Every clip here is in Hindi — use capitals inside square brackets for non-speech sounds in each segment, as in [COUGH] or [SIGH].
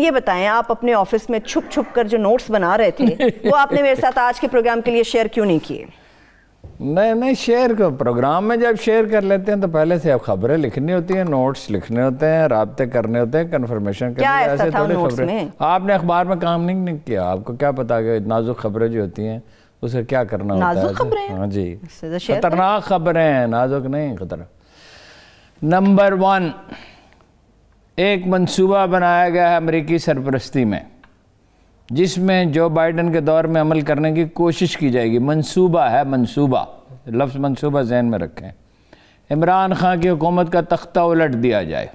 ये बताएं आप अपने ऑफिस में छुप छुप कर जो नोट्स बना रहे थे [LAUGHS] वो आपने मेरे साथ आज के प्रोग्राम के लिए शेयर क्यों नहीं किए नहीं नहीं शेयर कर प्रोग्राम में जब शेयर कर लेते हैं तो पहले से अब खबरें लिखनी होती हैं नोट्स लिखने होते हैं रबते करने होते हैं कन्फर्मेशन क्या ऐसे खबरें आपने अखबार में काम नहीं, नहीं किया आपको क्या पता कि नाजुक खबरें जो होती हैं उसे क्या करना होता है हाँ जी तो खतरनाक खबरें हैं नाजुक नहीं खतरा नंबर वन एक मंसूबा बनाया गया है अमरीकी सरपरस्ती में जिसमें जो बाइडन के दौर में अमल करने की कोशिश की जाएगी मंसूबा है मंसूबा लफ्ज़ मंसूबा जहन में रखें इमरान खान की हुकूमत का तख्ता उलट दिया जाए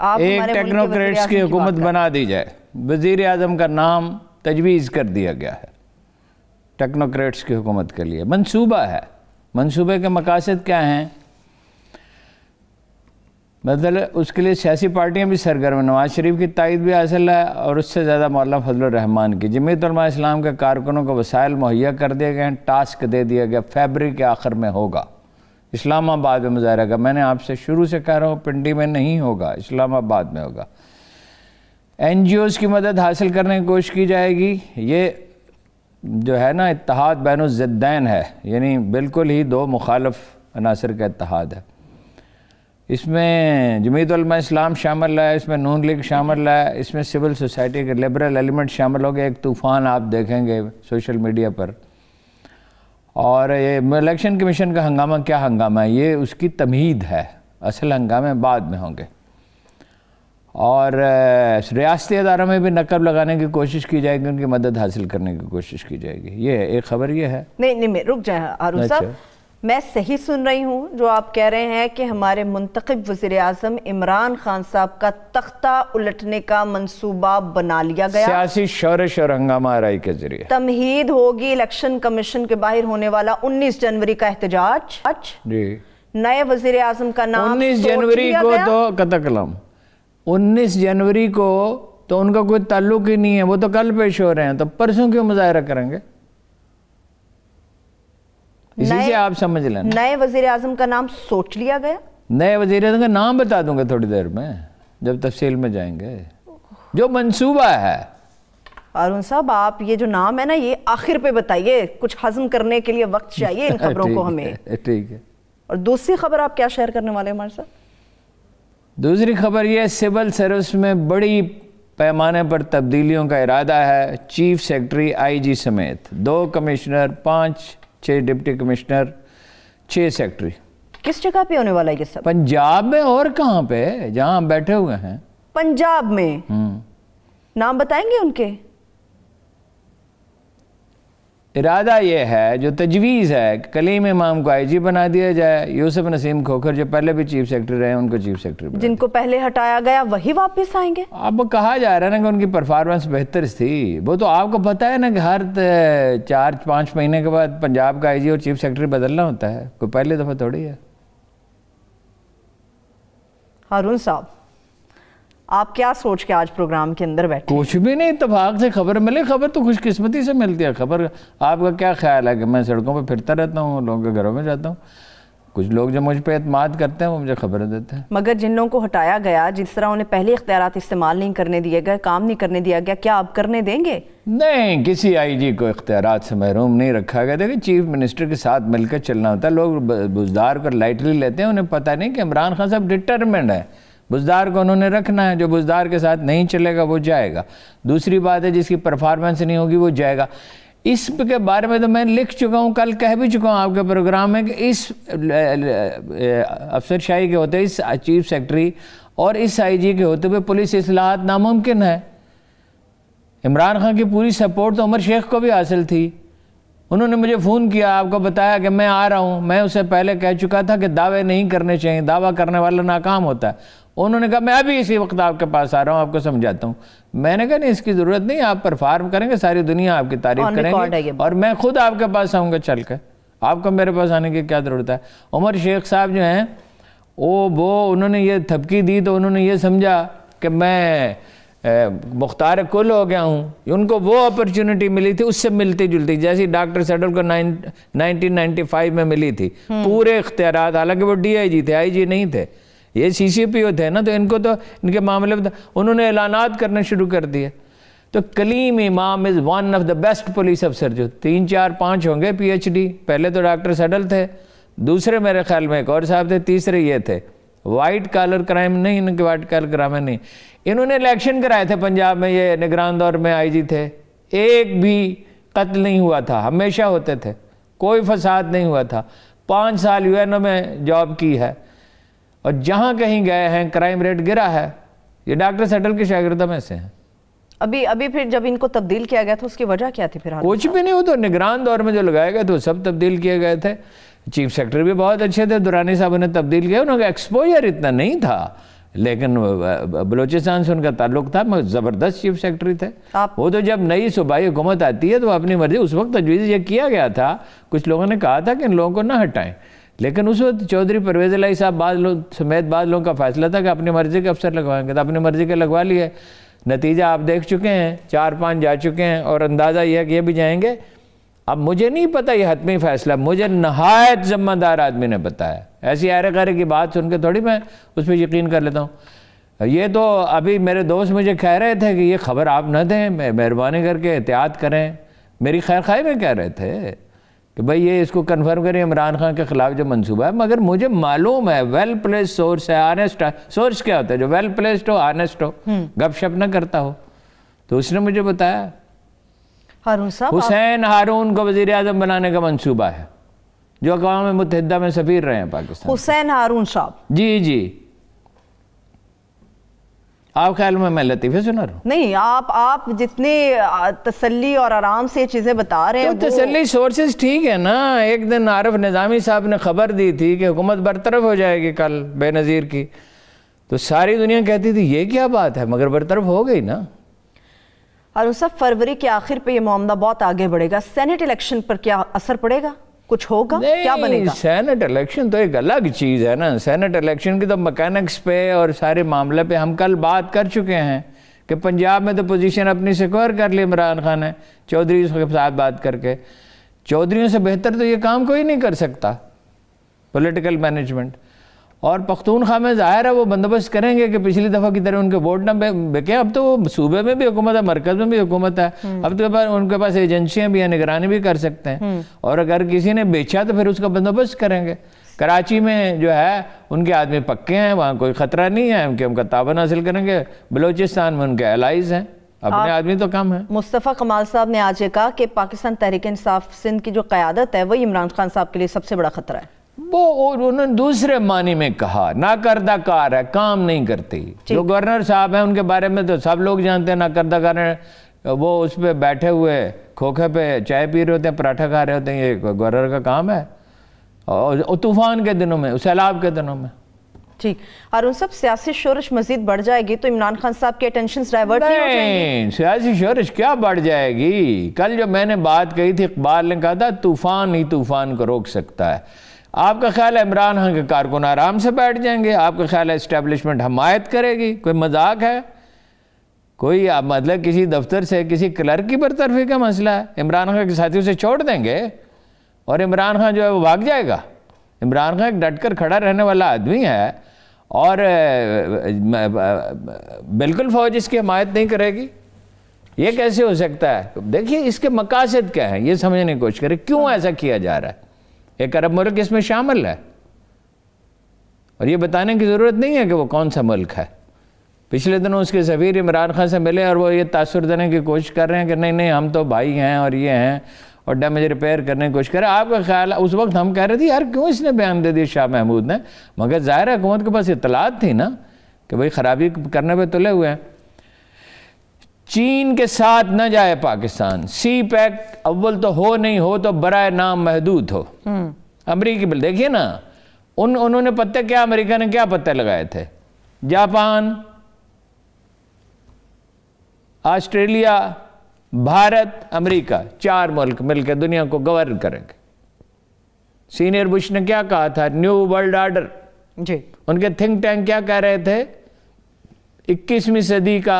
आप एक टेक्नोक्रेट्स की हुकूमत बना दी जाए वज़ी अजम का नाम तजवीज़ कर दिया गया है टेक्नोक्रेट्स की हुकूमत के लिए मनसूबा है मनसूबे के मकासद क्या हैं मतलब उसके लिए सियासी पार्टियाँ भी सरगर्म नवाज शरीफ की तायद भी हासिल है और उससे ज़्यादा मौलाना फजलरहमान की जमीत इस्लाम के कारकुनों को वसायल मुहैया कर दिए गए हैं टास्क दे दिया गया फेबरी के आखिर में होगा इस्लामाबाद में मुजाहरा का मैंने आपसे शुरू से कह रहा हूँ पिंडी में नहीं होगा इस्लामाबाद में होगा एन की मदद हासिल करने की कोशिश की जाएगी ये जो है ना इतिहाद बैन है यानी बिल्कुल ही दो मुखालफ अनासर का इतिहाद है इसमें जमीतलमा इस्लाम शामिल है इसमें नून लीग शामिल है इसमें सिविल सोसाइटी के लिबरल एलिमेंट शामिल हो गए एक तूफ़ान आप देखेंगे सोशल मीडिया पर और ये इलेक्शन कमीशन का हंगामा क्या हंगामा है ये उसकी तमीद है असल हंगामे बाद में होंगे और रियासती अदारों में भी नकब लगाने की कोशिश की जाएगी उनकी मदद हासिल करने की कोशिश की जाएगी ये एक खबर ये है नहीं नहीं रुक जाए मैं सही सुन रही हूँ जो आप कह रहे हैं कि हमारे मुंतब वज़ी अजम इमरान खान साहब का तख्ता उलटने का मनसूबा बना लिया गया शोरश और हंगामा के जरिए तमहीद होगी इलेक्शन कमीशन के बाहर होने वाला उन्नीस जनवरी का एहतजाज जी नए वजीर अजम का नाम उन्नीस जनवरी को तो कतकलम उन्नीस जनवरी को तो उनका कोई ताल्लुक ही नहीं है वो तो कल पेश हो रहे हैं तो परसों क्यों मुजाहरा करेंगे इसी से आप समझ लेना नए वजीर आजम का नाम सोच लिया गया नए वजीर आजम का नाम बता दूंगा थोड़ी देर में जब तफसील में जाएंगे जो मंसूबा है अरुण साहब आप ये जो नाम है ना ये आखिर पे बताइए कुछ हजम करने के लिए वक्त चाहिए इन [LAUGHS] खबरों को हमें ठीक है और दूसरी खबर आप क्या शेयर करने वाले हमारे साथ दूसरी खबर ये सिविल सर्विस में बड़ी पैमाने पर तब्दीलियों का इरादा है चीफ सेक्रेटरी आईजी समेत दो कमिश्नर पांच छः डिप्टी कमिश्नर छः सेक्रेटरी किस जगह पे होने वाला है ये सब पंजाब में और कहाँ पे जहाँ बैठे हुए हैं पंजाब में हम्म। नाम बताएंगे उनके इरादा यह है जो तजवीज़ है कलीम इमाम को आई जी बना दिया जाए यूसुफ नसीम खोखर जो पहले भी चीफ सेक्रेटरी रहे उनको चीफ सेक्रेटरी जिनको पहले हटाया गया वही वापस आएंगे अब कहा जा रहा है ना कि उनकी परफॉर्मेंस बेहतर थी वो तो आपको पता है ना कि हर चार पाँच महीने के बाद पंजाब का आई और चीफ सेक्रेटरी बदलना होता है कोई पहले दफ़ा थोड़ी है हारून साहब आप क्या सोच के आज प्रोग्राम के अंदर बैठे कुछ भी नहीं इतफाक से खबर मिले खबर तो खुशकिस्मती से मिलती है खबर आपका क्या ख्याल है कि मैं सड़कों पर फिरता रहता हूँ लोगों के घरों में जाता हूँ कुछ लोग जो मुझ पर अतमाद करते हैं वो मुझे खबर देते हैं मगर जिन लोगों को हटाया गया जिस तरह उन्हें पहले इख्तियार इस्तेमाल नहीं करने दिए गए काम नहीं करने दिया गया क्या आप करने देंगे नहीं किसी आई जी को इख्तियार से महरूम नहीं रखा गया देखिए चीफ मिनिस्टर के साथ मिलकर चलना होता है लोग बुजदार कर लाइटली लेते हैं उन्हें पता नहीं कि इमरान खान साहब डिटर्मेंट है बुजदार को उन्होंने रखना है जो बुजदार के साथ नहीं चलेगा वो जाएगा दूसरी बात है जिसकी परफॉर्मेंस नहीं होगी वो जाएगा इस के बारे में तो मैं लिख चुका हूँ कल कह भी चुका हूँ आपके प्रोग्राम में कि इस अफसरशाही के होते इस चीफ सेक्रेटरी और इस आईजी के होते हुए पुलिस असलाहत नामुमकिन है इमरान खान की पूरी सपोर्ट तो उमर शेख को भी हासिल थी उन्होंने मुझे फ़ोन किया आपको बताया कि मैं आ रहा हूँ मैं उसे पहले कह चुका था कि दावे नहीं करने चाहिए दावा करने वाला नाकाम होता है उन्होंने कहा मैं अभी इसी वक्त आपके पास आ रहा हूँ आपको समझाता हूँ मैंने कहा नहीं इसकी ज़रूरत नहीं आप परफार्म करेंगे सारी दुनिया आपकी तारीफ करेंगे और मैं खुद आपके पास आऊँगा चल कर आपको मेरे पास आने की क्या ज़रूरत है उमर शेख साहब जो हैं वो वो उन्होंने ये थपकी दी तो उन्होंने ये समझा कि मैं मुख्तार कुल हो गया हूँ उनको वो अपॉर्चुनिटी मिली थी उससे मिलती जुलती जैसी डॉक्टर सेडल को नाइन नाइनटीन में मिली थी हम्म। पूरे इख्तियार हालांकि वो जी थे जी नहीं थे ये सी सी पी ओ थे ना तो इनको तो इनके मामले में तो उन्होंने ऐलानात करने शुरू कर दिए तो Kaleem Imam is one of the best police अफसर जो तीन चार पाँच होंगे पीएचडी पहले तो डॉक्टर सडल थे दूसरे मेरे ख्याल में एक और साहब थे तीसरे ये थे वाइट कॉलर क्राइम नहीं इनके वाइट कॉलर क्राइम नहीं इन्होंने इलेक्शन कराए थे पंजाब में ये निगरान दौर में जी थे एक भी कत्ल नहीं हुआ था हमेशा होते थे कोई फसाद नहीं हुआ था पाँच साल ओ में जॉब की है और जहां कहीं गए हैं क्राइम रेट गिरा है ये डॉक्टर सेटल की शागिर्द में से हैं अभी अभी फिर जब इनको तब्दील किया गया था उसकी वजह क्या थी फिर कुछ भी नहीं हो तो निगरान दौर में जो लगाए गए थे सब तब्दील किए गए थे चीफ सेक्रेटरी भी बहुत अच्छे थे दुरानी साहब उन्हें तब्दील किया उनका एक्सपोजर इतना नहीं था लेकिन बलोचिस्तान से उनका ताल्लुक था मगर ज़बरदस्त चीफ सेक्रेटरी थे वो तो जब नई सूबाई हुकूमत आती है तो अपनी मर्जी उस वक्त तजवीज़ यह किया गया था कुछ लोगों ने कहा था कि इन लोगों को ना हटाएं लेकिन उस वक्त चौधरी परवेज लाई साहब बाद लोग समेत बाद लोगों का फैसला था कि अपनी मर्ज़ी के अफसर लगवाएंगे तो अपनी मर्ज़ी के लगवा लिए नतीजा आप देख चुके हैं चार पाँच जा चुके हैं और अंदाज़ा यह है कि ये भी जाएंगे अब मुझे नहीं पता ये हतमी फैसला मुझे नहायत ज़िम्मेदार आदमी ने बताया ऐसी आरे गारे की बात सुन के थोड़ी मैं उस पर यकीन कर लेता हूँ ये तो अभी मेरे दोस्त मुझे कह रहे थे कि ये खबर आप ना दें मेहरबानी करके एहतियात करें मेरी खैर खाई में कह रहे थे कि भाई ये इसको कन्फर्म करें इमरान खान के खिलाफ जो मनसूबा है मगर मुझे मालूम है वेल प्लेस सोर्स है आनेस्ट है सोर्स क्या होता है जो वेल प्लेस्ड हो आनेस्ट हो हम्म। गपशप ना करता हो तो उसने मुझे बताया हारून साहब हुसैन हारून को वजीर आजम बनाने का मनसूबा है जो अकवा मुतहदा में सफ़ीर रहे हैं पाकिस्तान हुसैन हारून साहब जी जी आप ख्याल में मैं लतीफे सुना रहा हूँ नहीं आप आप जितने तसल्ली और आराम से चीज़ें बता रहे तो हैं तो तसल्ली सोर्सेज ठीक है ना एक दिन आरफ निज़ामी साहब ने खबर दी थी कि हुकूमत बरतरफ हो जाएगी कल बेनज़ीर की तो सारी दुनिया कहती थी ये क्या बात है मगर बरतरफ हो गई ना और उस फरवरी के आखिर पर यह मामला बहुत आगे बढ़ेगा सेनेट इलेक्शन पर क्या असर पड़ेगा कुछ होगा क्या बनेगा सेनेट इलेक्शन तो एक अलग चीज़ है ना सेनेट इलेक्शन की तो मैकेनिक्स पे और सारे मामले पे हम कल बात कर चुके हैं कि पंजाब में तो पोजीशन अपनी सिक्योर कर ली इमरान खान ने चौधरी के साथ बात करके चौधरीों से बेहतर तो ये काम कोई नहीं कर सकता पोलिटिकल मैनेजमेंट और पख्तूनखा में ज़ाहिर है वो बंदोबस्त करेंगे कि पिछली दफ़ा की तरह उनके वोट ना बिके अब तो वो सूबे में भी हुकूमत है मरकज़ में भी हुकूमत है हम्म। अब तो पास उनके पास एजेंसियाँ भी हैं निगरानी भी कर सकते हैं हम्म। और अगर किसी ने बेचा तो फिर उसका बंदोबस्त करेंगे कराची में जो है उनके आदमी पक्के हैं वहाँ कोई ख़तरा नहीं है कि उनका ताबन हासिल करेंगे बलोचिस्तान में उनके एलाइज हैं अपने आदमी तो कम है मुस्तफ़ा कमाल साहब ने आज ये कहा कि पाकिस्तान तहरीक इंसाफ सिंध की जो क्यादत है वही इमरान खान साहब के लिए सबसे बड़ा खतरा है वो और उन्होंने दूसरे मानी में कहा करदा कार है काम नहीं करती जो गवर्नर साहब हैं उनके बारे में तो सब लोग जानते हैं करदा कार है वो उस पर बैठे हुए खोखे पे चाय पी रहे होते हैं पराठा खा रहे होते हैं ये गवर्नर का काम है और तूफान के दिनों में सैलाब के दिनों में ठीक और उन सब सियासी शोरश मजीद बढ़ जाएगी तो इमरान खान साहब के अटेंशन डाइवर्ट नहीं, नहीं सियासी शोरश क्या बढ़ जाएगी कल जो मैंने बात कही थी इकबाल ने कहा था तूफान ही तूफान को रोक सकता है आपका ख्याल है इमरान खान के कारकुन आराम से बैठ जाएंगे आपका ख्याल है इस्टेबलिशमेंट हमायत करेगी कोई मजाक है कोई आप मतलब किसी दफ्तर से किसी क्लर्क की बरतरफी का मसला है इमरान खान के साथी उसे छोड़ देंगे और इमरान खान जो है वो भाग जाएगा इमरान खान एक डट कर खड़ा रहने वाला आदमी है और बिल्कुल फौज इसकी हमायत नहीं करेगी ये कैसे हो सकता है देखिए इसके मकासद क्या हैं ये समझने की कोशिश करें क्यों ऐसा किया जा रहा है एक अरब मुल्क इसमें शामिल है और ये बताने की ज़रूरत नहीं है कि वो कौन सा मुल्क है पिछले दिनों उसके सफ़ीर इमरान खान से मिले और वो ये तासर देने की कोशिश कर रहे हैं कि नहीं नहीं हम तो भाई हैं और ये हैं और डैमेज रिपेयर करने की कोशिश कर रहे हैं आपका ख्याल उस वक्त हम कह रहे थे यार क्यों इसने बयान दे दिया शाह महमूद ने मगर ज़ाहिर हुकूमत के पास इतलात थी ना कि भाई ख़राबी करने पर तुले हुए हैं चीन के साथ ना जाए पाकिस्तान सी पैक अव्वल तो हो नहीं हो तो बरा नाम महदूद हो हम्म। अमरीकी बिल देखिए ना उन उन्होंने पत्ते क्या अमेरिका ने क्या पत्ते लगाए थे जापान ऑस्ट्रेलिया भारत अमेरिका चार मुल्क मिलकर दुनिया को गवर्न करेंगे सीनियर बुश ने क्या कहा था न्यू वर्ल्ड ऑर्डर जी उनके थिंक टैंक क्या कह रहे थे 21वीं सदी का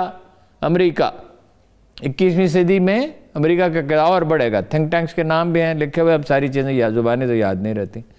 अमेरिका 21वीं सदी में अमेरिका का किरदार और बढ़ेगा थिंक टैंक्स के नाम भी हैं लिखे हुए अब सारी चीज़ें या जुबानें तो याद नहीं रहती